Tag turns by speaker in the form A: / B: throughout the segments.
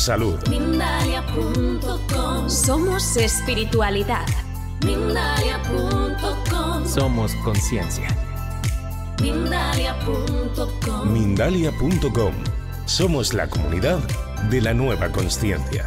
A: salud. Somos espiritualidad. Somos conciencia. Mindalia.com. Somos la comunidad de la nueva conciencia.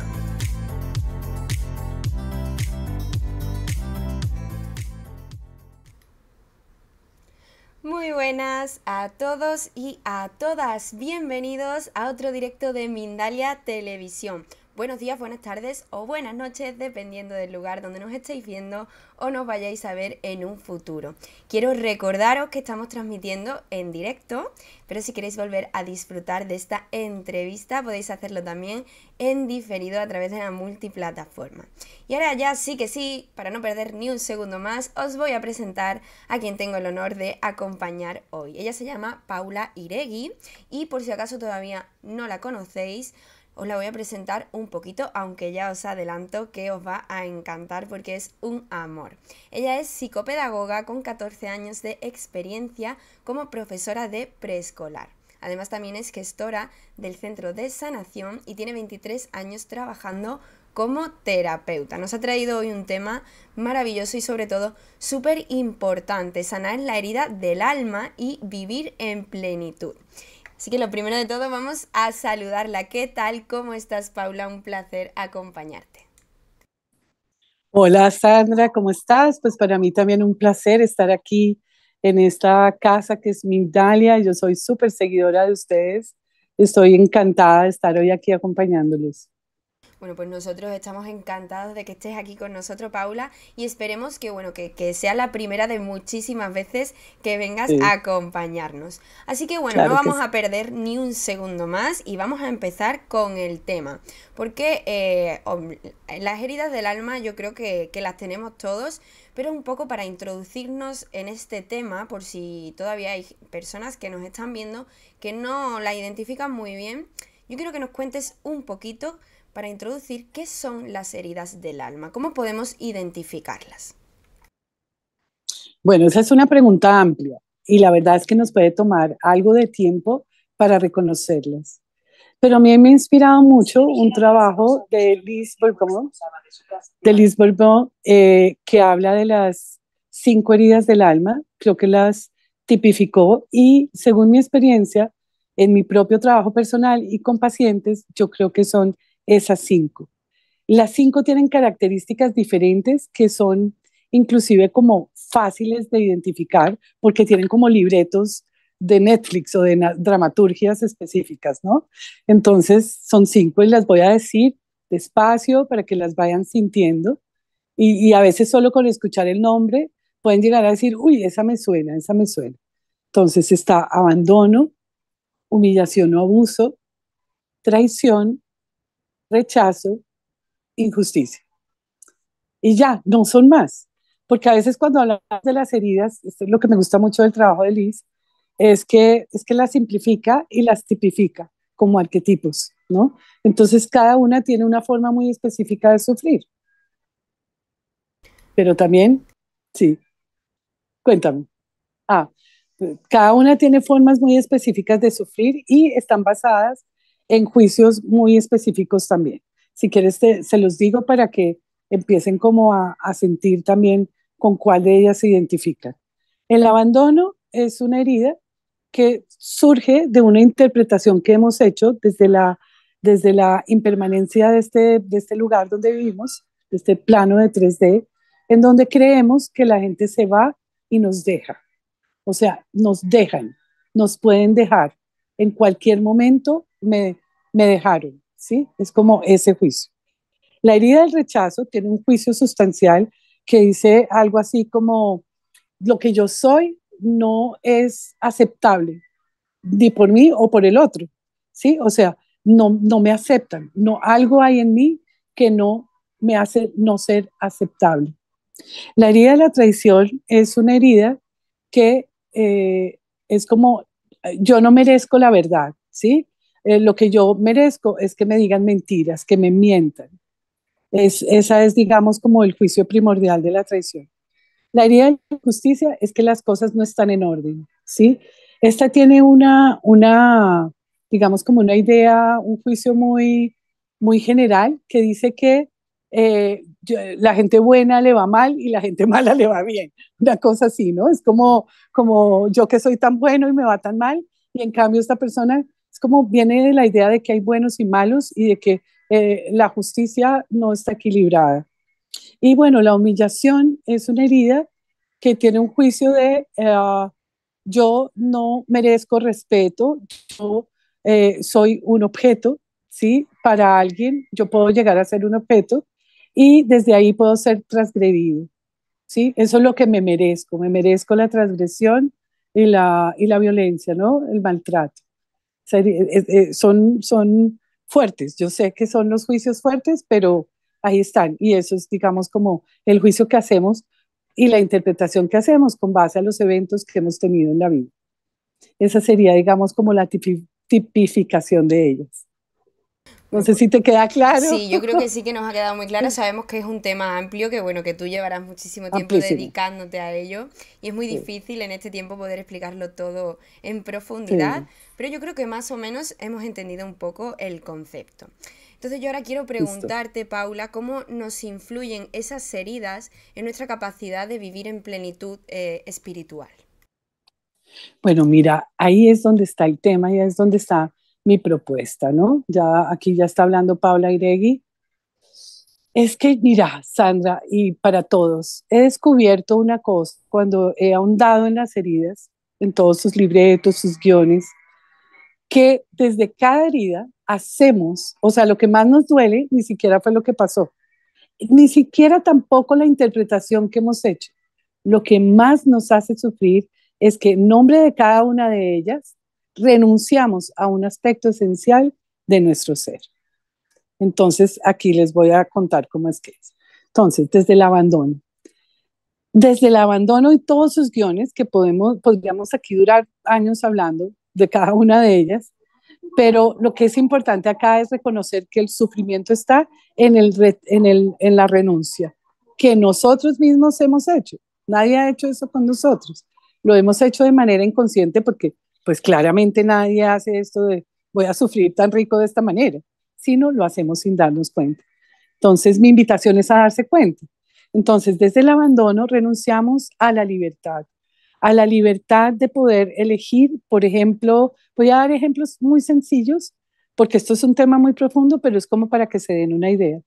A: Muy buenas a todos y a todas. Bienvenidos a otro directo de Mindalia Televisión. Buenos días, buenas tardes o buenas noches, dependiendo del lugar donde nos estéis viendo o nos vayáis a ver en un futuro. Quiero recordaros que estamos transmitiendo en directo, pero si queréis volver a disfrutar de esta entrevista podéis hacerlo también en diferido a través de la multiplataforma. Y ahora ya sí que sí, para no perder ni un segundo más, os voy a presentar a quien tengo el honor de acompañar hoy. Ella se llama Paula Iregui y por si acaso todavía no la conocéis, os la voy a presentar un poquito, aunque ya os adelanto que os va a encantar porque es un amor. Ella es psicopedagoga con 14 años de experiencia como profesora de preescolar. Además también es gestora del Centro de Sanación y tiene 23 años trabajando como terapeuta. Nos ha traído hoy un tema maravilloso y sobre todo súper importante, sanar la herida del alma y vivir en plenitud. Así que lo primero de todo vamos a saludarla. ¿Qué tal? ¿Cómo estás, Paula? Un placer acompañarte.
B: Hola, Sandra, ¿cómo estás? Pues para mí también un placer estar aquí en esta casa que es mi Italia. Yo soy súper seguidora de ustedes. Estoy encantada de estar hoy aquí acompañándolos.
A: Bueno, pues nosotros estamos encantados de que estés aquí con nosotros, Paula, y esperemos que, bueno, que, sea la primera de muchísimas veces que vengas a acompañarnos. Así que, bueno, no vamos a perder ni un segundo más y vamos a empezar con el tema, porque eh, las heridas del alma yo creo que, que las tenemos todos, pero un poco para introducirnos en este tema, por si todavía hay personas que nos están viendo que no la identifican muy bien, yo quiero que nos cuentes un poquito para introducir qué son las heridas del alma, cómo podemos identificarlas.
B: Bueno, esa es una pregunta amplia y la verdad es que nos puede tomar algo de tiempo para reconocerlas. Pero a mí me ha inspirado mucho un trabajo de Liz Bourbon, eh, que habla de las cinco heridas del alma, creo que las tipificó y según mi experiencia, en mi propio trabajo personal y con pacientes, yo creo que son esas cinco. Las cinco tienen características diferentes que son inclusive como fáciles de identificar porque tienen como libretos de Netflix o de dramaturgias específicas, ¿no? Entonces son cinco y las voy a decir despacio para que las vayan sintiendo y, a veces solo con escuchar el nombre pueden llegar a decir, uy, esa me suena, esa me suena. Entonces está abandono, humillación o abuso, traición, rechazo, injusticia. Y ya, no son más. Porque a veces cuando hablamos de las heridas, esto es lo que me gusta mucho del trabajo de Liz, es que, es que las simplifica y las tipifica como arquetipos, ¿no? Entonces cada una tiene una forma muy específica de sufrir. Pero también, sí, cuéntame. Ah, cada una tiene formas muy específicas de sufrir y están basadas en juicios muy específicos también. Si quieres, se los digo para que empiecen como a, sentir también con cuál de ellas se identifican. El abandono es una herida que surge de una interpretación que hemos hecho desde la, desde la impermanencia de este, de este lugar donde vivimos, de este plano de 3D, en donde creemos que la gente se va y nos deja. O sea, nos dejan, nos pueden dejar en cualquier momento, me, dejaron, ¿sí? Es como ese juicio. La herida del rechazo tiene un juicio sustancial que dice algo así como, lo que yo soy no es aceptable, ni por mí o por el otro, ¿sí? O sea, no, no me aceptan, no, algo hay en mí que no me hace no ser aceptable. La herida de la traición es una herida que eh, es como, yo no merezco la verdad, ¿sí? Eh, lo que yo merezco es que me digan mentiras, que me mientan. Es, esa es, digamos, como el juicio primordial de la traición. La idea de justicia es que las cosas no están en orden, ¿sí? Esta tiene una, una digamos, como una idea, un juicio muy, muy general que dice que eh, la gente buena le va mal y la gente mala le va bien. Una cosa así, ¿no? Es como, como yo que soy tan bueno y me va tan mal, y en cambio esta persona es como viene de la idea de que hay buenos y malos y de que eh, la justicia no está equilibrada. Y bueno, la humillación es una herida que tiene un juicio de eh, yo no merezco respeto, yo eh, soy un objeto, ¿sí? Para alguien, yo puedo llegar a ser un objeto y desde ahí puedo ser transgredido, ¿sí? Eso es lo que me merezco, me merezco la transgresión y la, y la violencia, ¿no? El maltrato. Eh, eh, eh, son, fuertes. Yo sé que son los juicios fuertes, pero ahí están. Y eso es, digamos, como el juicio que hacemos y la interpretación que hacemos con base a los eventos que hemos tenido en la vida. Esa sería, digamos, como la tipificación de ellos. No sé si te queda claro. Sí, yo creo que
A: sí que nos ha quedado muy claro. Sabemos que es un tema amplio, que bueno, que tú llevarás muchísimo tiempo dedicándote a ello. Y es muy difícil en este tiempo poder explicarlo todo en profundidad. Pero yo creo que más o menos hemos entendido un poco el concepto. Entonces yo ahora quiero preguntarte, Paula, cómo nos influyen esas heridas en nuestra capacidad de vivir en plenitud eh, espiritual.
B: Bueno, mira, ahí es donde está el tema y es donde está mi propuesta, ¿no? Ya aquí ya está hablando Paula Iregui. Es que, mira, Sandra, y para todos, he descubierto una cosa cuando he ahondado en las heridas, en todos sus libretos, sus guiones, que desde cada herida hacemos, o sea, lo que más nos duele ni siquiera fue lo que pasó, ni siquiera tampoco la interpretación que hemos hecho. Lo que más nos hace sufrir es que en nombre de cada una de ellas renunciamos a un aspecto esencial de nuestro ser. Entonces, aquí les voy a contar cómo es que es. Entonces, desde el abandono. Desde el abandono y todos sus guiones, que podemos, podríamos aquí durar años hablando de cada una de ellas, pero lo que es importante acá es reconocer que el sufrimiento está en, el, en, el, en la renuncia que nosotros mismos hemos hecho. Nadie ha hecho eso con nosotros. Lo hemos hecho de manera inconsciente porque pues claramente nadie hace esto de voy a sufrir tan rico de esta manera, sino lo hacemos sin darnos cuenta. Entonces, mi invitación es a darse cuenta. Entonces, desde el abandono renunciamos a la libertad, a la libertad de poder elegir, por ejemplo, voy a dar ejemplos muy sencillos, porque esto es un tema muy profundo, pero es como para que se den una idea.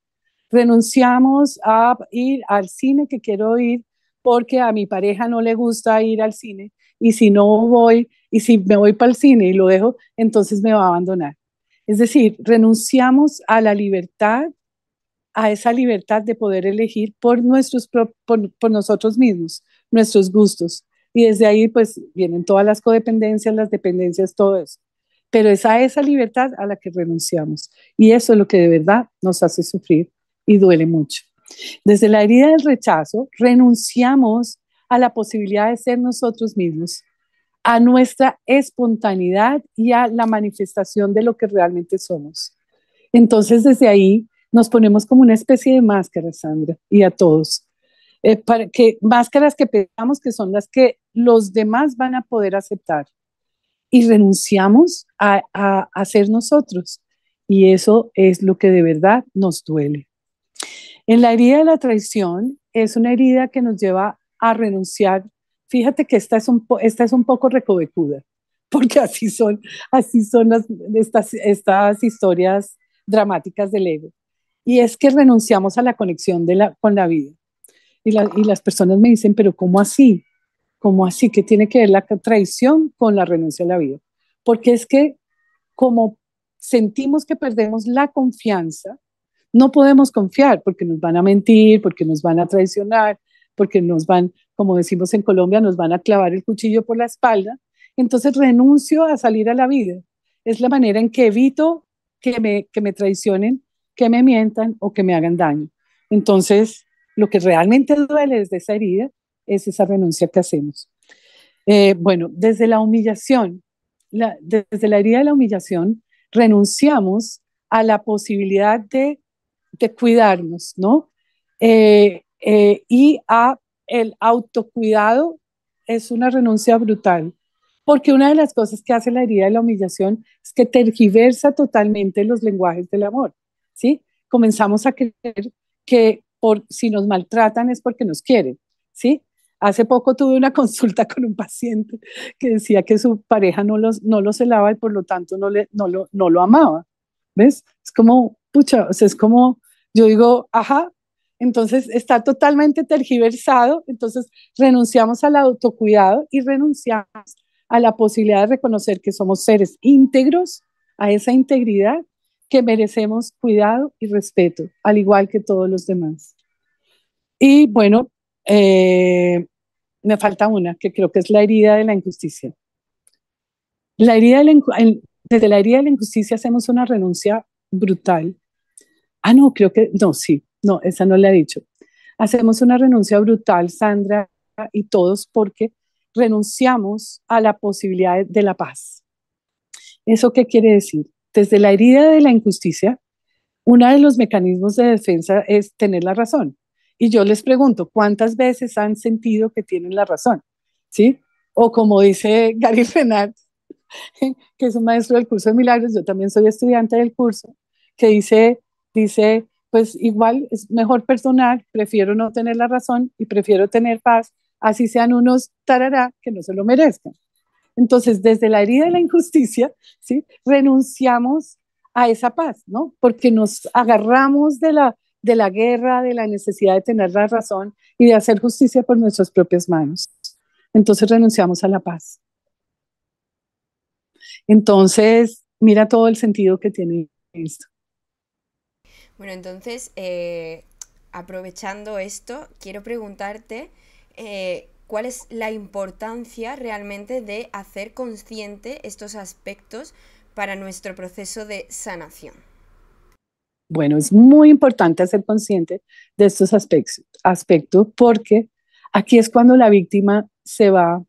B: Renunciamos a ir al cine que quiero ir porque a mi pareja no le gusta ir al cine y si no voy, y si me voy para el cine y lo dejo, entonces me va a abandonar. Es decir, renunciamos a la libertad, a esa libertad de poder elegir por, nosotros mismos, nuestros gustos. Y desde ahí pues vienen todas las codependencias, las dependencias, todo eso. Pero es a esa libertad a la que renunciamos. Y eso es lo que de verdad nos hace sufrir y duele mucho. Desde la herida del rechazo, renunciamos a la posibilidad de ser nosotros mismos a nuestra espontaneidad y a la manifestación de lo que realmente somos. Entonces, desde ahí nos ponemos como una especie de máscara, Sandra, y a todos. Eh, para que máscaras que pensamos que son las que los demás van a poder aceptar y renunciamos a, a, a ser nosotros. Y eso es lo que de verdad nos duele. En la herida de la traición es una herida que nos lleva a renunciar Fíjate que esta es un, esta es un poco recobecuda porque así son, así son las, estas, estas historias dramáticas del ego. Y es que renunciamos a la conexión con la vida. Y, y las personas me dicen, pero ¿cómo así? ¿Cómo así? ¿Qué tiene que ver la traición con la renuncia a la vida? Porque es que como sentimos que perdemos la confianza, no podemos confiar porque nos van a mentir, porque nos van a traicionar, porque nos van como decimos en Colombia, nos van a clavar el cuchillo por la espalda, entonces renuncio a salir a la vida. Es la manera en que evito que me, que me traicionen, que me mientan o que me hagan daño. Entonces, lo que realmente duele desde esa herida es esa renuncia que hacemos. Eh, bueno, desde la humillación, desde la herida de la humillación, renunciamos a la posibilidad de, cuidarnos, ¿no? Eh, eh, y a el autocuidado es una renuncia brutal, porque una de las cosas que hace la herida de la humillación es que tergiversa totalmente los lenguajes del amor, ¿sí? Comenzamos a creer que por, si nos maltratan es porque nos quieren, ¿sí? Hace poco tuve una consulta con un paciente que decía que su pareja no, los, no lo celaba y por lo tanto no, le, no, lo, no lo amaba. ¿Ves? Es como, pucha, es como, yo digo, ajá, entonces está totalmente tergiversado, entonces renunciamos al autocuidado y renunciamos a la posibilidad de reconocer que somos seres íntegros, a esa integridad, que merecemos cuidado y respeto, al igual que todos los demás. Y bueno, eh, me falta una, que creo que es la herida de la injusticia. La herida desde la herida de la injusticia hacemos una renuncia brutal. Ah, no, creo que, no, sí, no, esa no le ha dicho. Hacemos una renuncia brutal, Sandra y todos, porque renunciamos a la posibilidad de la paz. ¿Eso qué quiere decir? Desde la herida de la injusticia, uno de los mecanismos de defensa es tener la razón. Y yo les pregunto, ¿cuántas veces han sentido que tienen la razón? ¿Sí? O como dice Gary que es un maestro del curso de milagros, yo también soy estudiante del curso, que dice, dice, pues igual es mejor personal, prefiero no tener la razón y prefiero tener paz, así sean unos tarará que no se lo merezcan. Entonces, desde la herida de la injusticia, ¿sí? renunciamos a esa paz, ¿no? Porque nos agarramos de la, de la guerra, de la necesidad de tener la razón y de hacer justicia por nuestras propias manos. Entonces renunciamos a la paz. Entonces, mira todo el sentido que tiene esto.
A: Bueno, entonces, eh, aprovechando esto, quiero preguntarte eh, cuál es la importancia realmente de hacer consciente estos aspectos para nuestro proceso de sanación.
B: Bueno, es muy importante ser consciente de estos aspectos, aspectos porque aquí es cuando la víctima se va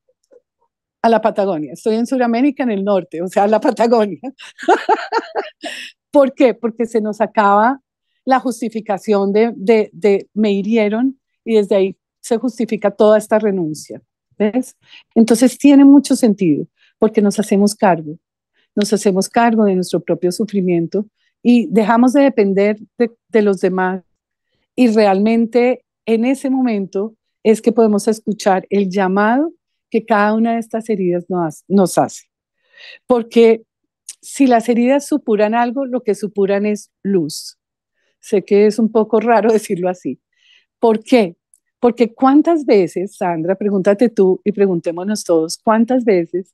B: a la Patagonia. Estoy en Sudamérica, en el norte, o sea, a la Patagonia. ¿Por qué? Porque se nos acaba la justificación de, me hirieron y desde ahí se justifica toda esta renuncia. ¿ves? Entonces tiene mucho sentido porque nos hacemos cargo, nos hacemos cargo de nuestro propio sufrimiento y dejamos de depender de, los demás y realmente en ese momento es que podemos escuchar el llamado que cada una de estas heridas nos hace. Porque si las heridas supuran algo, lo que supuran es luz. Sé que es un poco raro decirlo así. ¿Por qué? Porque cuántas veces, Sandra, pregúntate tú y preguntémonos todos, cuántas veces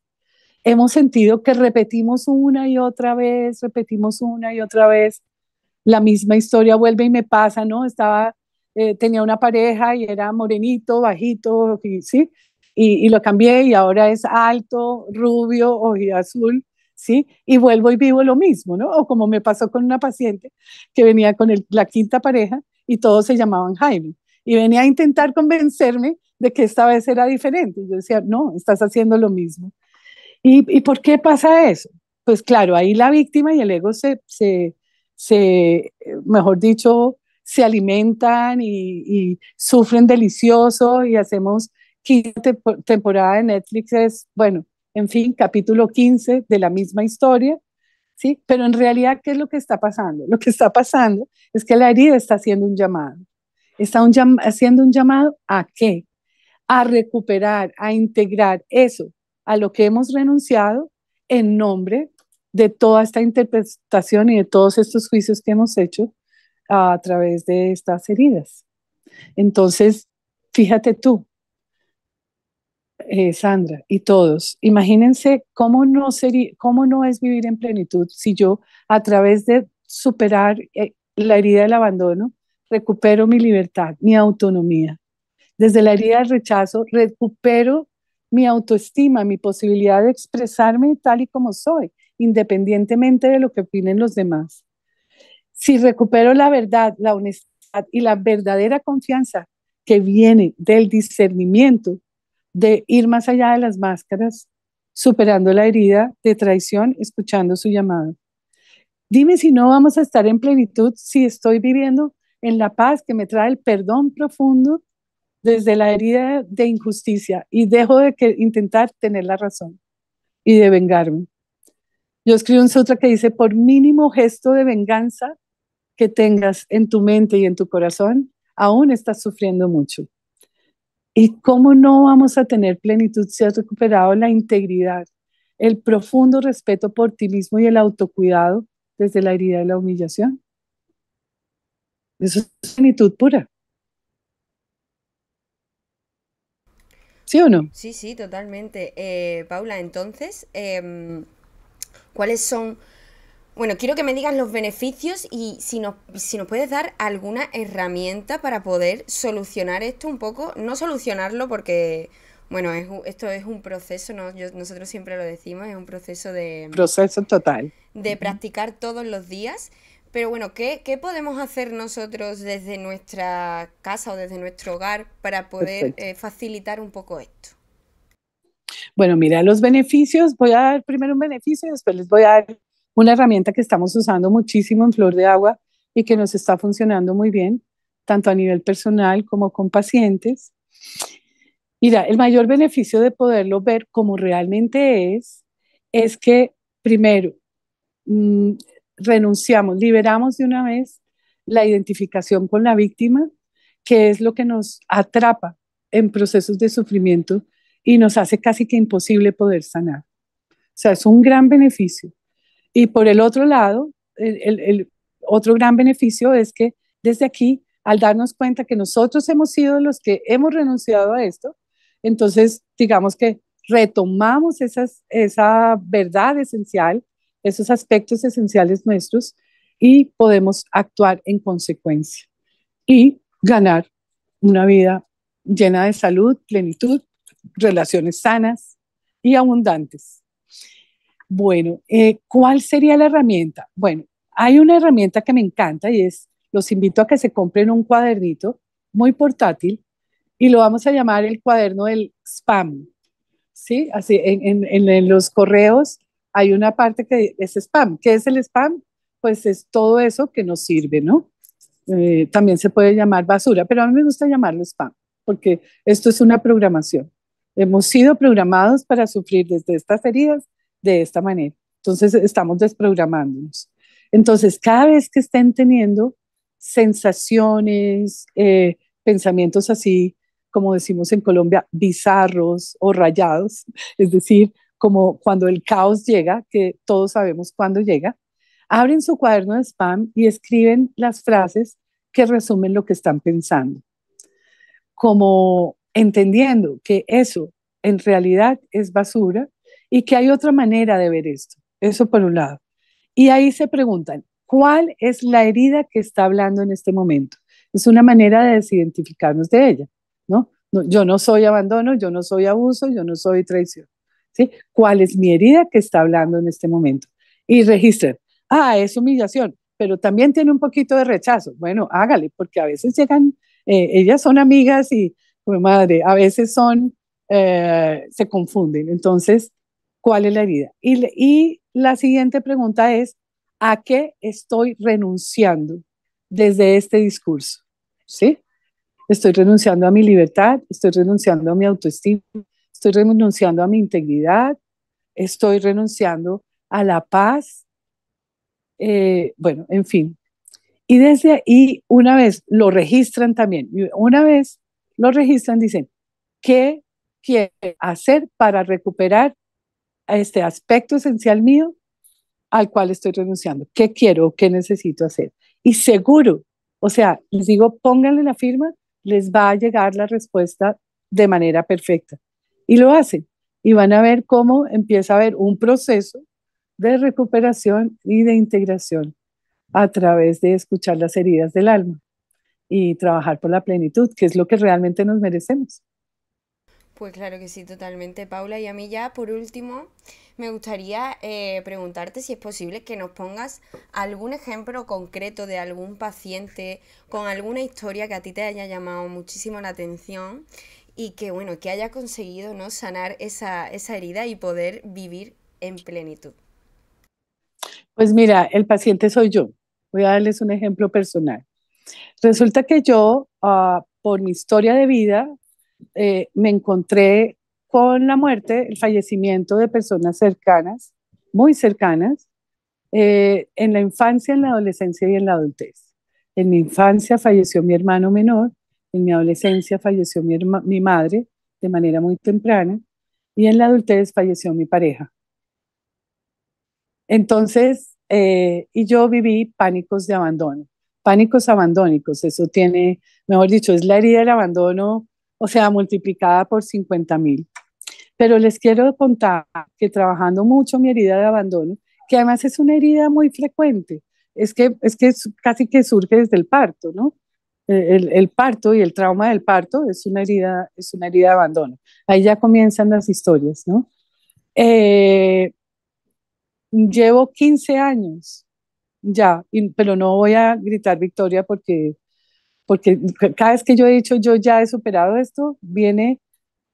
B: hemos sentido que repetimos una y otra vez, repetimos una y otra vez, la misma historia vuelve y me pasa, ¿no? Estaba, eh, tenía una pareja y era morenito, bajito, y, ¿sí? Y, lo cambié y ahora es alto, rubio, o azul, ¿sí? Y vuelvo y vivo lo mismo, ¿no? O como me pasó con una paciente que venía con la quinta pareja y todos se llamaban Jaime. Y venía a intentar convencerme de que esta vez era diferente. yo decía, no, estás haciendo lo mismo. ¿Y, ¿Y, por qué pasa eso? Pues claro, ahí la víctima y el ego se, se, se mejor dicho, se alimentan y, y, sufren delicioso y hacemos quinta temporada de Netflix es, bueno, en fin, capítulo 15 de la misma historia, ¿sí? Pero en realidad, ¿qué es lo que está pasando? Lo que está pasando es que la herida está haciendo un llamado. Está haciendo un llamado a qué? A recuperar, a integrar eso a lo que hemos renunciado en nombre de toda esta interpretación y de todos estos juicios que hemos hecho a través de estas heridas. Entonces, fíjate tú, eh, Sandra y todos, imagínense cómo no, sería, cómo no es vivir en plenitud si yo a través de superar eh, la herida del abandono recupero mi libertad, mi autonomía. Desde la herida del rechazo recupero mi autoestima, mi posibilidad de expresarme tal y como soy, independientemente de lo que opinen los demás. Si recupero la verdad, la honestidad y la verdadera confianza que viene del discernimiento, de ir más allá de las máscaras, superando la herida de traición, escuchando su llamado. Dime si no vamos a estar en plenitud si estoy viviendo en la paz que me trae el perdón profundo desde la herida de injusticia y dejo de que, intentar tener la razón y de vengarme. Yo escribo un sutra que dice, por mínimo gesto de venganza que tengas en tu mente y en tu corazón, aún estás sufriendo mucho. ¿Y cómo no vamos a tener plenitud si has recuperado la integridad, el profundo respeto por ti mismo y el autocuidado desde la herida y la humillación? Eso es plenitud pura. ¿Sí o no?
A: Sí, sí, totalmente. Eh, Paula, entonces, em, ¿cuáles son bueno, quiero que me digas los beneficios y si nos, si nos puedes dar alguna herramienta para poder solucionar esto un poco, no solucionarlo porque, bueno, esto es un proceso, nosotros siempre lo decimos, es un proceso de...
B: Proceso total.
A: De practicar todos los días. Pero bueno, ¿qué, podemos hacer nosotros desde nuestra casa o desde nuestro hogar para poder eh, facilitar un poco esto?
B: Bueno, mira los beneficios. Voy a dar primero un beneficio y después les voy a dar una herramienta que estamos usando muchísimo en Flor de Agua y que nos está funcionando muy bien, tanto a nivel personal como con pacientes. Mira, el mayor beneficio de poderlo ver como realmente es, es que primero mm, renunciamos, liberamos de una vez la identificación con la víctima, que es lo que nos atrapa en procesos de sufrimiento y nos hace casi que imposible poder sanar. O sea, es un gran beneficio. Y por el otro lado, el, otro gran beneficio es que desde aquí, al darnos cuenta que nosotros hemos sido los que hemos renunciado a esto, entonces digamos que retomamos esa verdad esencial, esos aspectos esenciales nuestros y podemos actuar en consecuencia y ganar una vida llena de salud, plenitud, relaciones sanas y abundantes. Bueno, eh, ¿cuál sería la herramienta? Bueno, hay una herramienta que me encanta y es, los invito a que se compren un cuadernito muy portátil y lo vamos a llamar el cuaderno del spam. ¿Sí? Así, en, los correos hay una parte que es spam. ¿Qué es el spam? Pues es todo eso que nos sirve, ¿no? Eh, también se puede llamar basura, pero a mí me gusta llamarlo spam, porque esto es una programación. Hemos sido programados para sufrir desde estas heridas de esta manera. Entonces estamos desprogramándonos. Entonces, cada vez que estén teniendo sensaciones, eh, pensamientos así, como decimos en Colombia, bizarros o rayados, es decir, como cuando el caos llega, que todos sabemos cuándo llega, abren su cuaderno de spam y escriben las frases que resumen lo que están pensando, como entendiendo que eso en realidad es basura y que hay otra manera de ver esto. Eso por un lado. Y ahí se preguntan, ¿cuál es la herida que está hablando en este momento? Es una manera de desidentificarnos de ella, ¿no? yo no soy abandono, yo no soy abuso, yo no soy traición, ¿sí? ¿Cuál es mi herida que está hablando en este momento? Y registren, ah, es humillación, pero también tiene un poquito de rechazo. Bueno, hágale, porque a veces llegan, eh, ellas son amigas y, pues madre, a veces son, eh, se confunden. Entonces, cuál es la herida. Y, y la siguiente pregunta es, ¿a qué estoy renunciando desde este discurso? ¿Sí? Estoy renunciando a mi libertad, estoy renunciando a mi autoestima, estoy renunciando a mi integridad, estoy renunciando a la paz, eh, bueno, en fin. Y desde ahí, una vez lo registran también, una vez lo registran, dicen, ¿qué quiere hacer para recuperar este aspecto esencial mío al cual estoy renunciando. ¿Qué quiero? ¿Qué necesito hacer? Y seguro, o sea, les digo, pónganle la firma, les va a llegar la respuesta de manera perfecta. Y lo hacen. Y van a ver cómo empieza a haber un proceso de recuperación y de integración a través de escuchar las heridas del alma y trabajar por la plenitud, que es lo que realmente nos merecemos.
A: Pues claro que sí, totalmente, Paula. Y a mí ya, por último, me gustaría eh, preguntarte si es posible que nos pongas algún ejemplo concreto de algún paciente con alguna historia que a ti te haya llamado muchísimo la atención y que, bueno, que haya conseguido ¿no? sanar esa, herida y poder vivir en plenitud.
B: Pues mira, el paciente soy yo. Voy a darles un ejemplo personal. Resulta que yo, ah, por mi historia de vida, eh, me encontré con la muerte, el fallecimiento de personas cercanas, muy cercanas, eh, en la infancia, en la adolescencia y en la adultez. En mi infancia falleció mi hermano menor, en mi adolescencia falleció mi, madre de manera muy temprana y en la adultez falleció mi pareja. Entonces, eh, y yo viví pánicos de abandono, pánicos abandónicos, eso tiene, mejor dicho, es la herida del abandono o sea, multiplicada por 50 mil. Pero les quiero contar que trabajando mucho mi herida de abandono, que además es una herida muy frecuente, es que, es que casi que surge desde el parto, ¿no? Eh, el, parto y el trauma del parto es una herida, es una herida de abandono. Ahí ya comienzan las historias, ¿no? Eh, llevo 15 años ya, pero no voy a gritar victoria porque porque cada vez que yo he dicho yo ya he superado esto, viene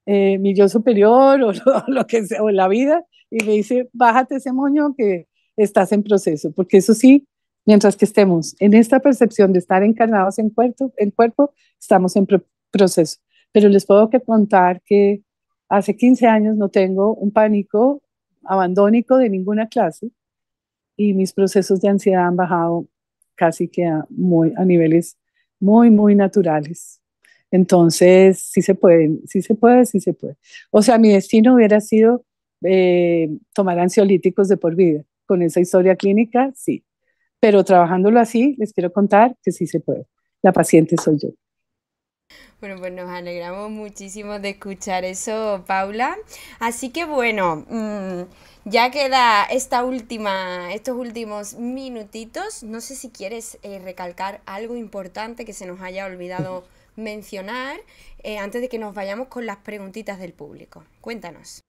B: eh, mi yo superior o lo, que sea, o la vida y me dice, bájate ese moño que estás en proceso, porque eso sí, mientras que estemos en esta percepción de estar encarnados en cuerpo, en cuerpo estamos en proceso. Pero les puedo que contar que hace 15 años no tengo un pánico abandónico de ninguna clase y mis procesos de ansiedad han bajado casi que muy, a niveles muy, muy naturales. Entonces, sí se puede, sí se puede, sí se puede. O sea, mi destino hubiera sido eh, tomar ansiolíticos de por vida. Con esa historia clínica, sí. Pero trabajándolo así, les quiero contar que sí se puede. La paciente soy yo.
A: Bueno, pues nos alegramos muchísimo de escuchar eso, Paula. Así que bueno, mm, ya queda esta última, estos últimos minutitos. No sé si quieres eh, recalcar algo importante que se nos haya olvidado mencionar eh, antes de que nos vayamos con las preguntitas del público. Cuéntanos.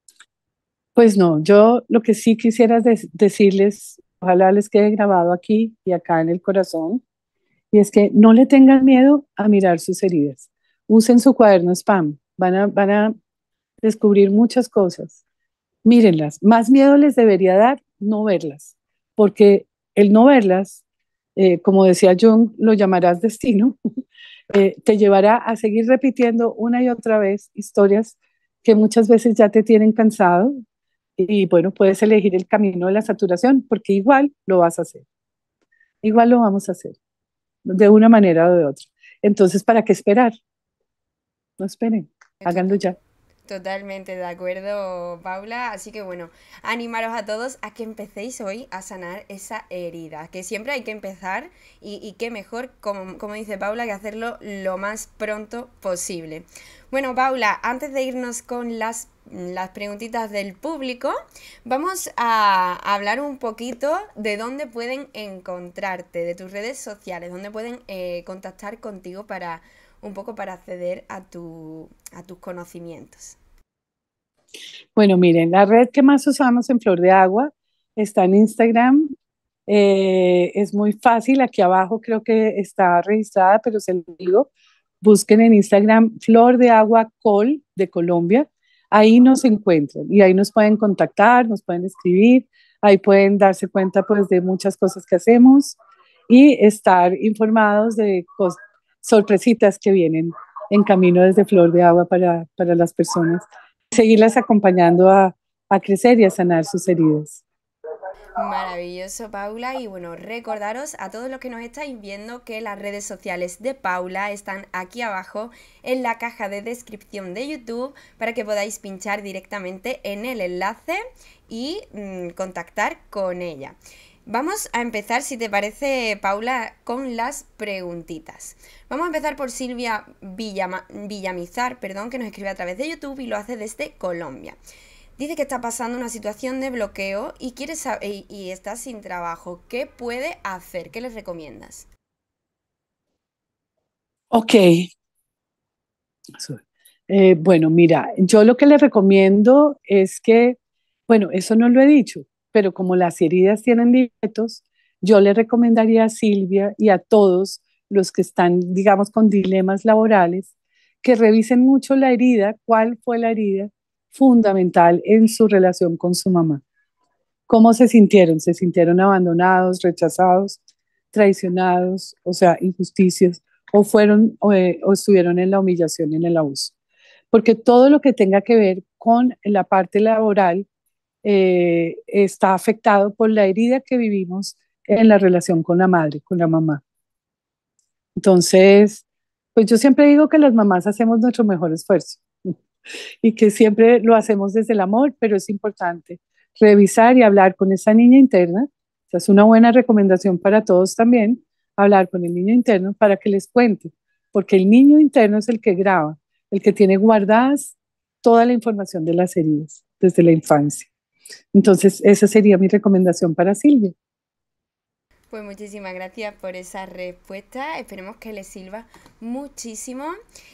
B: Pues no, yo lo que sí quisiera decirles, ojalá les quede grabado aquí y acá en el corazón, y es que no le tengan miedo a mirar sus heridas. Usen su cuaderno spam. Van a, van a descubrir muchas cosas. Mírenlas. Más miedo les debería dar no verlas, porque el no verlas, eh, como decía Jung, lo llamarás destino, eh, te llevará a seguir repitiendo una y otra vez historias que muchas veces ya te tienen cansado y bueno, puedes elegir el camino de la saturación porque igual lo vas a hacer. Igual lo vamos a hacer de una manera o de otra. Entonces, ¿para qué esperar? No esperen, háganlo ya.
A: Totalmente de acuerdo, Paula. Así que bueno, animaros a todos a que empecéis hoy a sanar esa herida, que siempre hay que empezar y, qué mejor, como, dice Paula, que hacerlo lo más pronto posible. Bueno, Paula, antes de irnos con las las preguntitas del público, vamos a hablar un poquito de dónde pueden encontrarte, de tus redes sociales, dónde pueden eh, contactar contigo para un poco para acceder a tus conocimientos.
B: Bueno, miren, la red que más usamos en Flor de Agua está en Instagram. Eh, es muy fácil, aquí abajo creo que está registrada, pero se lo digo, busquen en Instagram Flor de Agua Col de Colombia. Ahí nos encuentran y ahí nos pueden contactar, nos pueden escribir, ahí pueden darse cuenta pues de muchas cosas que hacemos y estar informados de sorpresitas que vienen en camino desde Flor de Agua para, para las personas seguirlas acompañando a, crecer y a sanar sus heridas.
A: Maravilloso, Paula. Y bueno, recordaros a todos los que nos estáis viendo que las redes sociales de Paula están aquí abajo en la caja de descripción de YouTube para que podáis pinchar directamente en el enlace y mm, contactar con ella. Vamos a empezar, si te parece, Paula, con las preguntitas. Vamos a empezar por Silvia Villamizar, perdón, que nos escribe a través de YouTube y lo hace desde Colombia. Dice que está pasando una situación de bloqueo y, quiere saber y está sin trabajo. ¿Qué puede hacer? ¿Qué les recomiendas?
B: Ok. Eh, bueno, mira, yo lo que les recomiendo es que, bueno, eso no lo he dicho, pero como las heridas tienen límites, yo le recomendaría a Silvia y a todos los que están, digamos, con dilemas laborales, que revisen mucho la herida, cuál fue la herida fundamental en su relación con su mamá. ¿Cómo se sintieron? ¿Se sintieron abandonados, rechazados, traicionados, o sea, injusticias, o fueron o, eh, o estuvieron en la humillación, en el abuso? Porque todo lo que tenga que ver con la parte laboral eh, está afectado por la herida que vivimos en la relación con la madre, con la mamá. Entonces, pues yo siempre digo que las mamás hacemos nuestro mejor esfuerzo y que siempre lo hacemos desde el amor, pero es importante revisar y hablar con esa niña interna. es una buena recomendación para todos también, hablar con el niño interno para que les cuente, porque el niño interno es el que graba, el que tiene guardadas toda la información de las heridas desde la infancia. Entonces, esa sería mi recomendación para Silvia.
A: Pues muchísimas gracias por esa respuesta. Esperemos que le sirva muchísimo.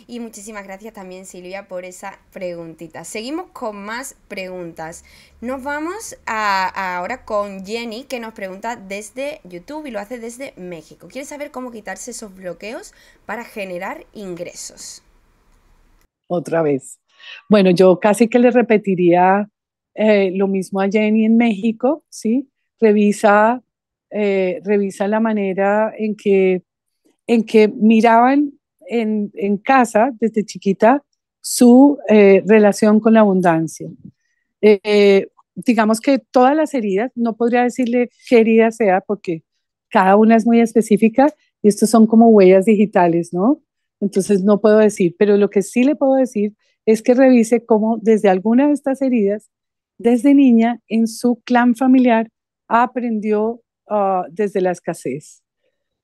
A: Y muchísimas gracias también, Silvia, por esa preguntita. Seguimos con más preguntas. Nos vamos ahora con Jenny, que nos pregunta desde YouTube y lo hace desde México. Quiere saber cómo quitarse esos bloqueos para generar ingresos.
B: Otra vez. Bueno, yo casi que le repetiría eh, lo mismo a Jenny en México, ¿sí? Revisa, eh, revisa la manera en que, en que miraban en, en casa desde chiquita su eh, relación con la abundancia. digamos que todas las heridas, no podría decirle qué herida sea porque cada una es muy específica y estos son como huellas digitales, ¿no? Entonces no puedo decir, pero lo que sí le puedo decir es que revise cómo desde alguna de estas heridas desde niña en su clan familiar aprendió ah, desde la escasez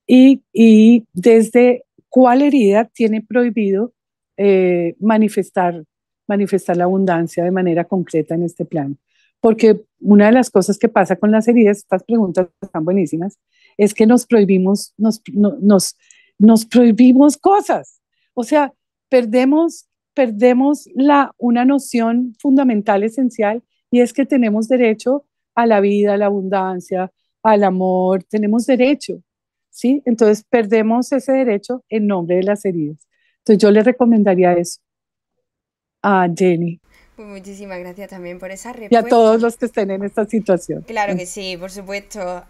B: y, desde cuál herida tiene prohibido eh, manifestar, manifestar la abundancia de manera concreta en este plan. Porque una de las cosas que pasa con las heridas, estas preguntas están buenísimas, es que nos prohibimos, nos, nos, nos prohibimos cosas. O sea, perdemos, perdemos la, una noción fundamental, esencial, y es que tenemos derecho a la vida, a la abundancia, al amor, tenemos derecho, ¿sí? Entonces perdemos ese derecho en nombre de las heridas. Entonces yo le recomendaría eso a Jenny.
A: Pues muchísimas gracias también por esa respuesta. Y a todos los
B: que estén en esta situación. Claro que
A: sí, por supuesto.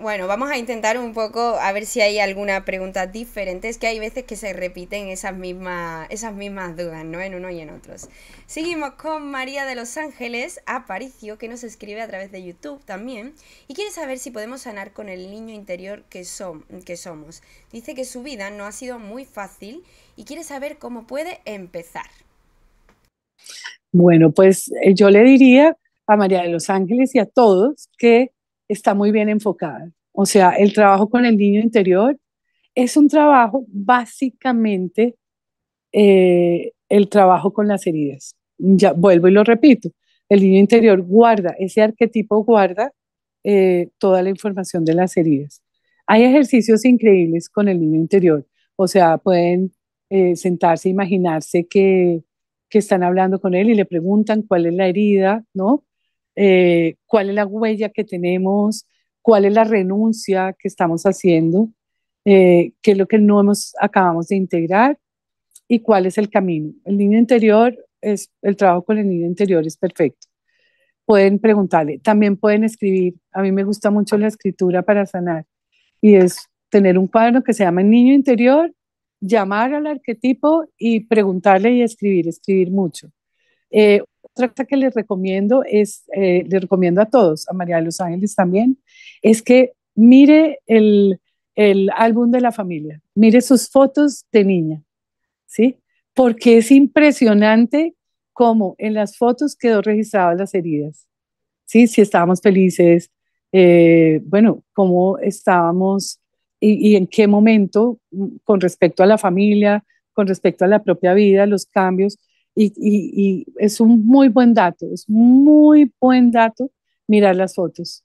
A: bueno, vamos a intentar un poco a ver si hay alguna pregunta diferente. Es que hay veces que se repiten esas mismas, esas mismas dudas, ¿no? En uno y en otros. Seguimos con María de Los Ángeles Aparicio, que nos escribe a través de YouTube también. Y quiere saber si podemos sanar con el niño interior que, son, que somos. Dice que su vida no ha sido muy fácil y quiere saber cómo puede empezar.
B: Bueno, pues eh, yo le diría a María de los Ángeles y a todos que está muy bien enfocada. O sea, el trabajo con el niño interior es un trabajo básicamente eh, el trabajo con las heridas. Ya vuelvo y lo repito. El niño interior guarda, ese arquetipo guarda eh, toda la información de las heridas. Hay ejercicios increíbles con el niño interior. O sea, pueden eh, sentarse, imaginarse que que están hablando con él y le preguntan cuál es la herida, ¿no? Eh, cuál es la huella que tenemos, cuál es la renuncia que estamos haciendo, eh, qué es lo que no hemos, acabamos de integrar y cuál es el camino. El niño interior, es, el trabajo con el niño interior es perfecto. Pueden preguntarle, también pueden escribir. A mí me gusta mucho la escritura para sanar y es tener un cuadro que se llama El Niño Interior llamar al arquetipo y preguntarle y escribir, escribir mucho. Eh, otra cosa que les recomiendo es, eh, les recomiendo a todos, a María de los Ángeles también, es que mire el, el álbum de la familia, mire sus fotos de niña, ¿sí? Porque es impresionante cómo en las fotos quedó registradas las heridas, ¿sí? Si estábamos felices, eh, bueno, cómo estábamos y, en qué momento mm, con respecto a la familia, con respecto a la propia vida, los cambios. Y, es un muy buen dato, es muy buen dato mirar las fotos.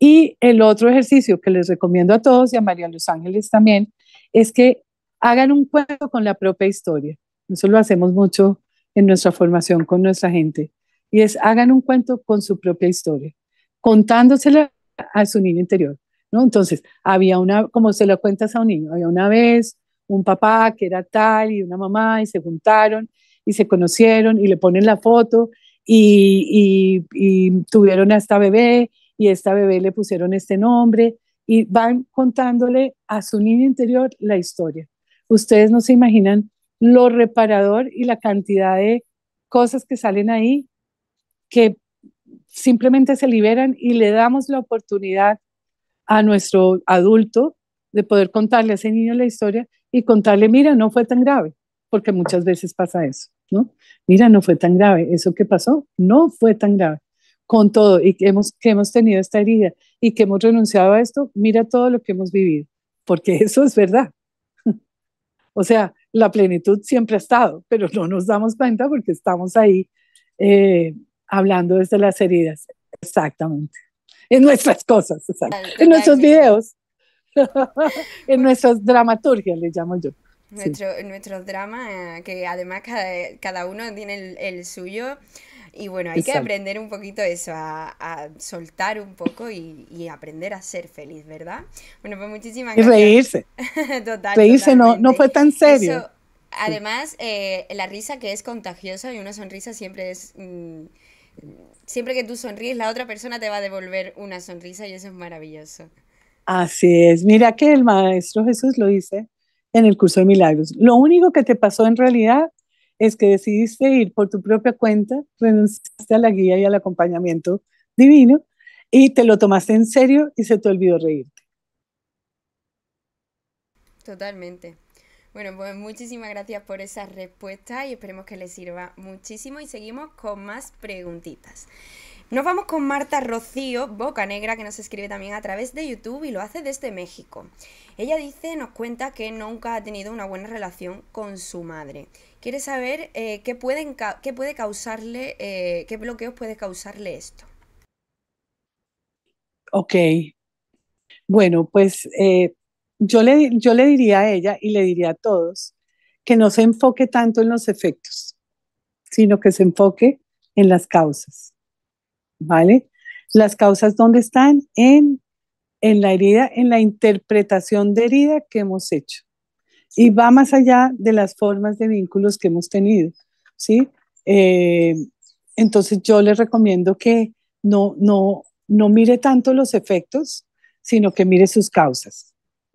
B: Y el otro ejercicio que les recomiendo a todos y a María Los Ángeles también es que hagan un cuento con la propia historia. Eso lo hacemos mucho en nuestra formación con nuestra gente. Y es hagan un cuento con su propia historia, contándosela a su niño interior. Entonces, había una, como se lo cuentas a un niño, había una vez un papá que era tal y una mamá y se juntaron y se conocieron y le ponen la foto y, y tuvieron a esta bebé y a esta bebé le pusieron este nombre y van contándole a su niño interior la historia. Ustedes no se imaginan lo reparador y la cantidad de cosas que salen ahí que simplemente se liberan y le damos la oportunidad a nuestro adulto de poder contarle a ese niño la historia y contarle, mira, no fue tan grave, porque muchas veces pasa eso, ¿no? Mira, no fue tan grave, eso que pasó no fue tan grave. Con todo, y que hemos, que hemos tenido esta herida y que hemos renunciado a esto, mira todo lo que hemos vivido, porque eso es verdad. o sea, la plenitud siempre ha estado, pero no nos damos cuenta porque estamos ahí eh, hablando desde las heridas. Exactamente en nuestras cosas, en nuestros videos, en nuestras dramaturgias, le llamo yo.
A: Nuestro, drama, eh, que además cada, uno tiene el, suyo. Y bueno, hay que aprender un poquito eso, a, soltar un poco y, aprender a ser feliz, ¿verdad? Bueno, pues muchísimas gracias. Y reírse. Total, reírse no,
B: no, fue tan serio.
A: Además, eh, la risa que es contagiosa y una sonrisa siempre es mm, siempre que tú sonríes, la otra persona te va a devolver una sonrisa y eso es maravilloso.
B: Así es. Mira que el Maestro Jesús lo dice en el curso de milagros. Lo único que te pasó en realidad es que decidiste ir por tu propia cuenta, renunciaste a la guía y al acompañamiento divino y te lo tomaste en serio y se te olvidó reírte.
A: Totalmente. Bueno, pues muchísimas gracias por esa respuesta y esperemos que les sirva muchísimo y seguimos con más preguntitas. Nos vamos con Marta Rocío, Boca Negra, que nos escribe también a través de YouTube y lo hace desde México. Ella dice, nos cuenta que nunca ha tenido una buena relación con su madre. Quiere saber eh, qué, pueden, puede causarle, eh, qué bloqueos puede causarle esto.
B: Ok. Bueno, pues eh, yo le, yo le diría a ella y le diría a todos que no se enfoque tanto en los efectos, sino que se enfoque en las causas. ¿Vale? Las causas donde están en, la herida, en la interpretación de herida que hemos hecho. Y va más allá de las formas de vínculos que hemos tenido. ¿Sí? Eh, entonces yo les recomiendo que no, no, no mire tanto los efectos, sino que mire sus causas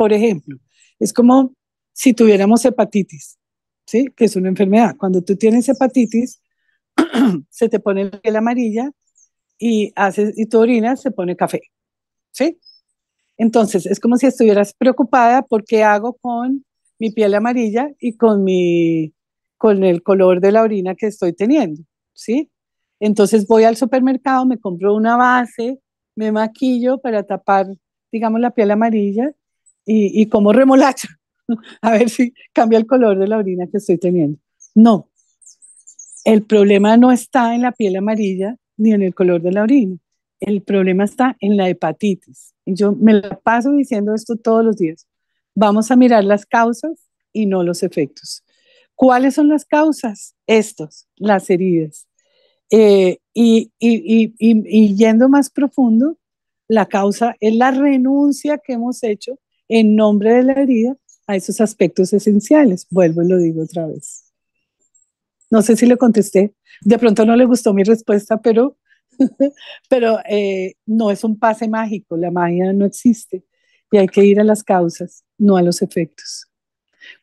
B: por ejemplo, es como si tuviéramos hepatitis, ¿sí? que es una enfermedad. Cuando tú tienes hepatitis, se te pone la piel amarilla y, haces, y tu orina se pone café. ¿sí? Entonces, es como si estuvieras preocupada por qué hago con mi piel amarilla y con, mi, con el color de la orina que estoy teniendo. ¿sí? Entonces voy al supermercado, me compro una base, me maquillo para tapar, digamos, la piel amarilla y, como remolacha, a ver si cambia el color de la orina que estoy teniendo. No, el problema no está en la piel amarilla ni en el color de la orina, el problema está en la hepatitis. Y yo me la paso diciendo esto todos los días. Vamos a mirar las causas y no los efectos. ¿Cuáles son las causas? Estos, las heridas. y, y, y, y, yendo más profundo, la causa es la renuncia que hemos hecho en nombre de la herida a esos aspectos esenciales. Vuelvo y lo digo otra vez. No sé si le contesté. De pronto no le gustó mi respuesta, pero, pero eh, no es un pase mágico. La magia no existe y hay que ir a las causas, no a los efectos.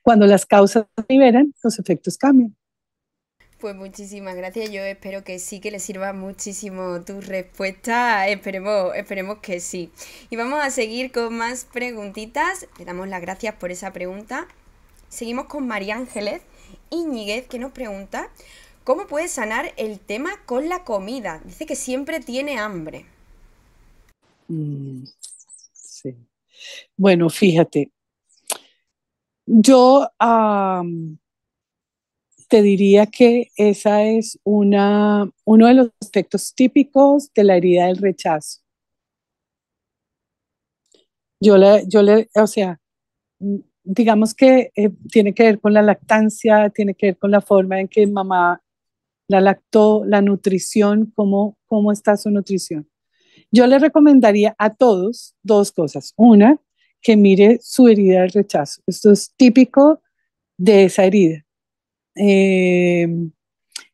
B: Cuando las causas liberan, los efectos cambian.
A: Pues muchísimas gracias. Yo espero que sí que le sirva muchísimo tu respuesta. Esperemos, esperemos que sí. Y vamos a seguir con más preguntitas. Le damos las gracias por esa pregunta. Seguimos con María Ángeles Iñiguez que nos pregunta ¿Cómo puede sanar el tema con la comida? Dice que siempre tiene hambre. Mm, sí.
B: Bueno, fíjate, yo te diría que esa es uno de los aspectos típicos de la herida del rechazo. Yo le, yo le o sea, mm, digamos que eh, tiene que ver con la lactancia, tiene que ver con la forma en que mamá la lactó, la nutrición, cómo, cómo está su nutrición. Yo le recomendaría a todos dos cosas. Una, que mire su herida del rechazo. Esto es típico de esa herida. Eh,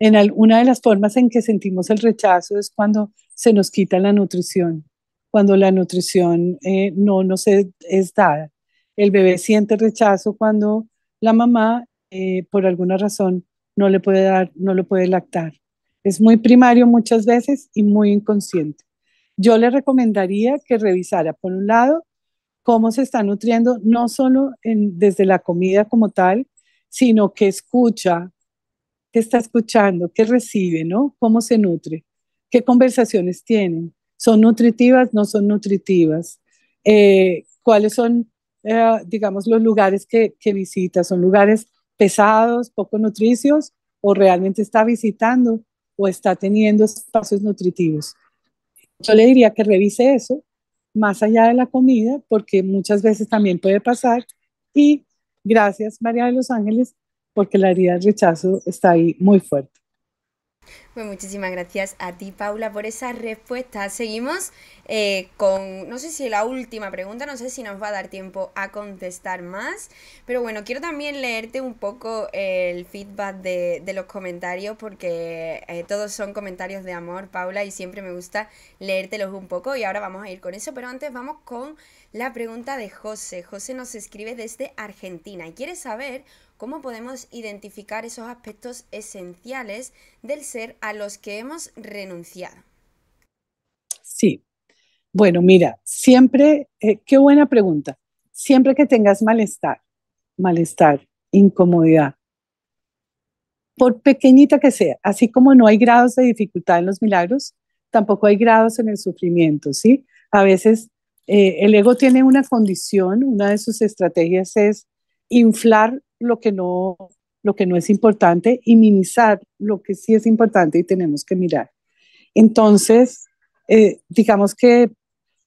B: en alguna de las formas en que sentimos el rechazo es cuando se nos quita la nutrición, cuando la nutrición eh, no nos es, dada. El bebé siente rechazo cuando la mamá, eh, por alguna razón, no le puede dar, no lo puede lactar. Es muy primario muchas veces y muy inconsciente. Yo le recomendaría que revisara, por un lado, cómo se está nutriendo, no solo desde la comida como tal, sino que escucha, que está escuchando, que recibe, ¿no? ¿Cómo se nutre? ¿Qué conversaciones tienen? ¿Son nutritivas? ¿No son nutritivas? Eh, ¿Cuáles son, eh, digamos, los lugares que, que visita? ¿Son lugares pesados, poco nutricios? ¿O realmente está visitando o está teniendo espacios nutritivos? Yo le diría que revise eso más allá de la comida, porque muchas veces también puede pasar, y Gracias, María de los Ángeles, porque la herida del rechazo está ahí muy fuerte.
A: Pues muchísimas gracias a ti, Paula, por esa respuesta, Seguimos eh, con, no sé si la última pregunta, no sé si nos va a dar tiempo a contestar más, pero bueno, quiero también leerte un poco eh, el feedback de, los comentarios, porque eh, todos son comentarios de amor, Paula, y siempre me gusta leértelos un poco, y ahora vamos a ir con eso, pero antes vamos con la pregunta de José. José nos escribe desde Argentina y quiere saber cómo podemos identificar esos aspectos esenciales del ser a los que hemos renunciado.
B: Sí. Bueno, mira, siempre, eh, qué buena pregunta. Siempre que tengas malestar, malestar, incomodidad, por pequeñita que sea, así como no hay grados de dificultad en los milagros, tampoco hay grados en el sufrimiento, ¿sí? A veces eh, el ego tiene una condición, una de sus estrategias es inflar lo que no, lo que no es importante y minimizar lo que sí es importante y tenemos que mirar. Entonces, eh, digamos que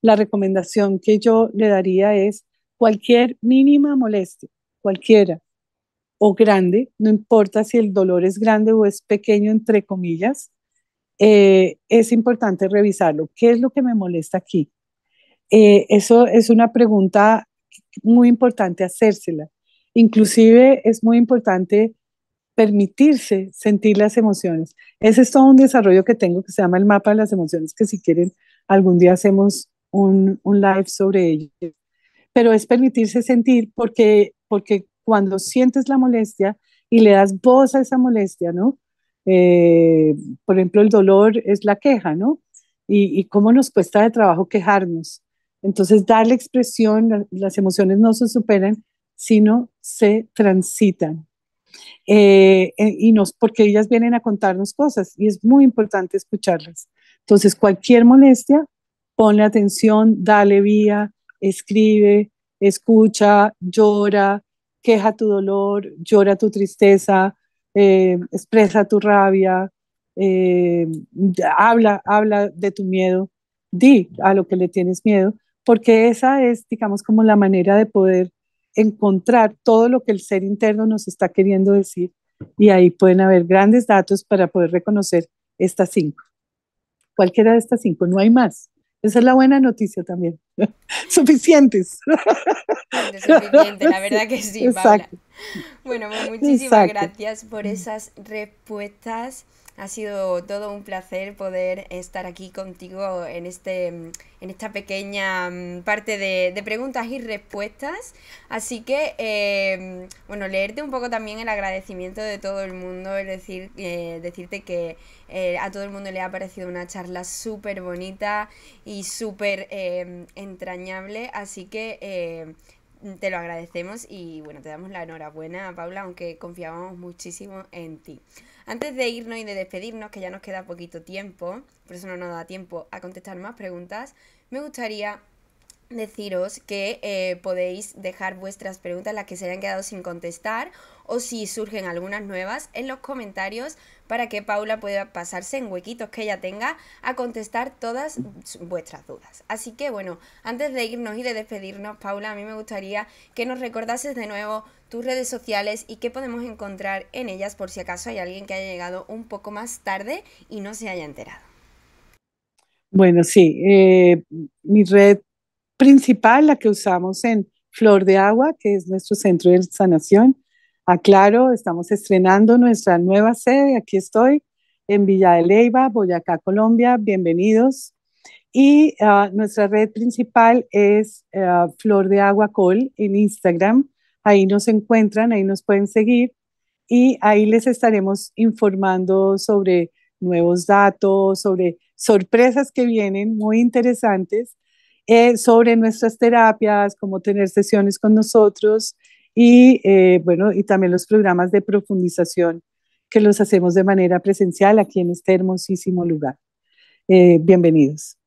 B: la recomendación que yo le daría es cualquier mínima molestia, cualquiera o grande, no importa si el dolor es grande o es pequeño, entre comillas, eh, es importante revisarlo. ¿Qué es lo que me molesta aquí? Eh, eso es una pregunta muy importante hacérsela Inclusive es muy importante permitirse sentir las emociones. Ese es todo un desarrollo que tengo que se llama el mapa de las emociones, que si quieren algún día hacemos un, un live sobre ello. Pero es permitirse sentir porque, porque cuando sientes la molestia y le das voz a esa molestia, ¿no? Eh, por ejemplo, el dolor es la queja, ¿no? Y, y, cómo nos cuesta de trabajo quejarnos. Entonces, darle expresión, las emociones no se superan sino se transitan. Eh, eh, y nos, porque ellas vienen a contarnos cosas y es muy importante escucharlas. Entonces, cualquier molestia, ponle atención, dale vía, escribe, escucha, llora, queja tu dolor, llora tu tristeza, eh, expresa tu rabia, habla, habla de tu miedo, di a lo que le tienes miedo, porque esa es, digamos, como la manera de poder encontrar todo lo que el ser interno nos está queriendo decir y ahí pueden haber grandes datos para poder reconocer estas cinco. Cualquiera de estas cinco, no hay más. Esa es la buena noticia también. Suficientes.
A: la verdad que sí. Bueno, pues, muchísimas gracias por esas respuestas. Ha sido todo un placer poder estar aquí contigo en, este, mm, en esta pequeña mm, parte de, preguntas y respuestas. Así que, eh, bueno, leerte un poco también el agradecimiento de todo el mundo, es decir, eh, decirte que eh, a todo el mundo le ha parecido una charla súper bonita y súper entrañable. Así que te lo agradecemos y bueno, te damos la enhorabuena, Paula, aunque confiábamos muchísimo en ti. Antes de irnos y de despedirnos, que ya nos queda poquito tiempo, por eso no nos da tiempo a contestar más preguntas, me gustaría deciros que eh, podéis dejar vuestras preguntas, las que se hayan quedado sin contestar, o si surgen algunas nuevas, en los comentarios para que Paula pueda pasarse en huequitos que ella tenga a contestar todas vuestras dudas. Así que bueno, antes de irnos y de despedirnos, Paula, a mí me gustaría que nos recordases de nuevo tus redes sociales y qué podemos encontrar en ellas por si acaso hay alguien que haya llegado un poco más tarde y no se haya enterado.
B: Bueno, sí, eh, mi red principal, la que usamos en Flor de Agua, que es nuestro centro de sanación, Aclaro, estamos estrenando nuestra nueva sede. Aquí estoy en Villa de Leyva, Boyacá, Colombia. Bienvenidos. Y ah, nuestra red principal es ah, Flor de Agua Col en Instagram. Ahí nos encuentran, ahí nos pueden seguir y ahí les estaremos informando sobre nuevos datos, sobre sorpresas que vienen muy interesantes, eh, sobre nuestras terapias, cómo tener sesiones con nosotros y, eh, bueno, y también los programas de profundización que los hacemos de manera presencial aquí en este hermosísimo lugar. Eh, bienvenidos.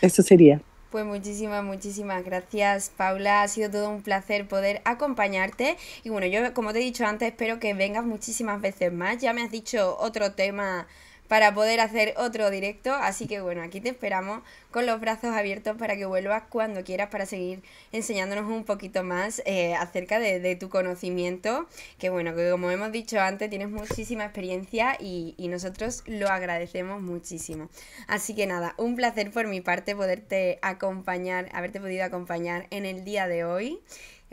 B: Esto sería.
A: Pues muchísimas, muchísimas gracias Paula, ha sido todo un placer poder acompañarte y bueno, yo como te he dicho antes, espero que vengas muchísimas veces más, ya me has dicho otro tema para poder hacer otro directo. Así que bueno, aquí te esperamos con los brazos abiertos para que vuelvas cuando quieras para seguir enseñándonos un poquito más eh, acerca de, tu conocimiento. Que bueno, que como hemos dicho antes, tienes muchísima experiencia y nosotros lo agradecemos muchísimo. Así que nada, un placer por mi parte poderte acompañar, haberte podido acompañar en el día de hoy.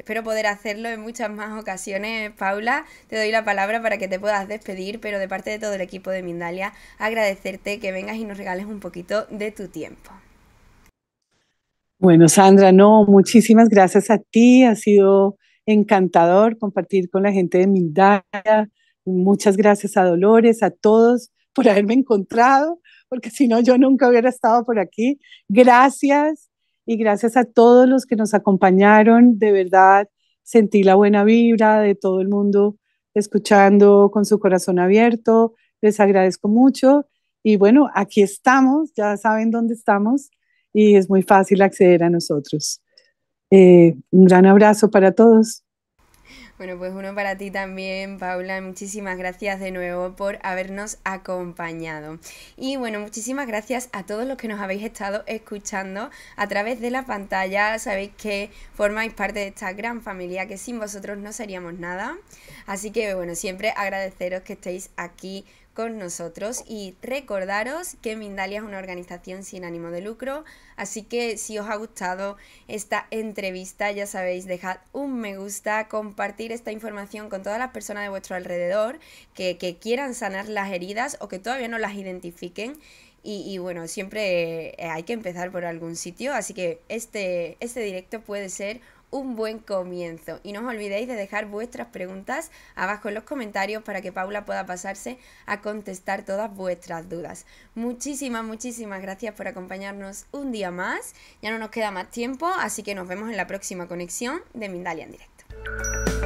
A: Espero poder hacerlo en muchas más ocasiones. Paula, te doy la palabra para que te puedas despedir, pero de parte de todo el equipo de Mindalia, agradecerte que vengas y nos regales un poquito de tu tiempo.
B: Bueno, Sandra, no, muchísimas gracias a ti. Ha sido encantador compartir con la gente de Mindalia. Muchas gracias a Dolores, a todos por haberme encontrado, porque si no yo nunca hubiera estado por aquí. Gracias y gracias a todos los que nos acompañaron. De verdad, sentí la buena vibra de todo el mundo escuchando con su corazón abierto. Les agradezco mucho. Y bueno, aquí estamos, ya saben dónde estamos y es muy fácil acceder a nosotros. Eh, un gran abrazo para todos.
A: Bueno, pues uno para ti también, Paula. Muchísimas gracias de nuevo por habernos acompañado. Y bueno, muchísimas gracias a todos los que nos habéis estado escuchando a través de la pantalla. Sabéis que formáis parte de esta gran familia que sin vosotros no seríamos nada. Así que bueno, siempre agradeceros que estéis aquí con nosotros y recordaros que Mindalia es una organización sin ánimo de lucro, así que si os ha gustado esta entrevista, ya sabéis, dejad un me gusta, compartir esta información con todas las personas de vuestro alrededor que, que quieran sanar las heridas o que todavía no las identifiquen. Y, bueno, siempre eh, hay que empezar por algún sitio, así que este, este directo puede ser un buen comienzo. Y no os olvidéis de dejar vuestras preguntas abajo en los comentarios para que Paula pueda pasarse a contestar todas vuestras dudas. Muchísimas, muchísimas gracias por acompañarnos un día más. Ya no nos queda más tiempo, así que nos vemos en la próxima conexión de Mindalia en directo.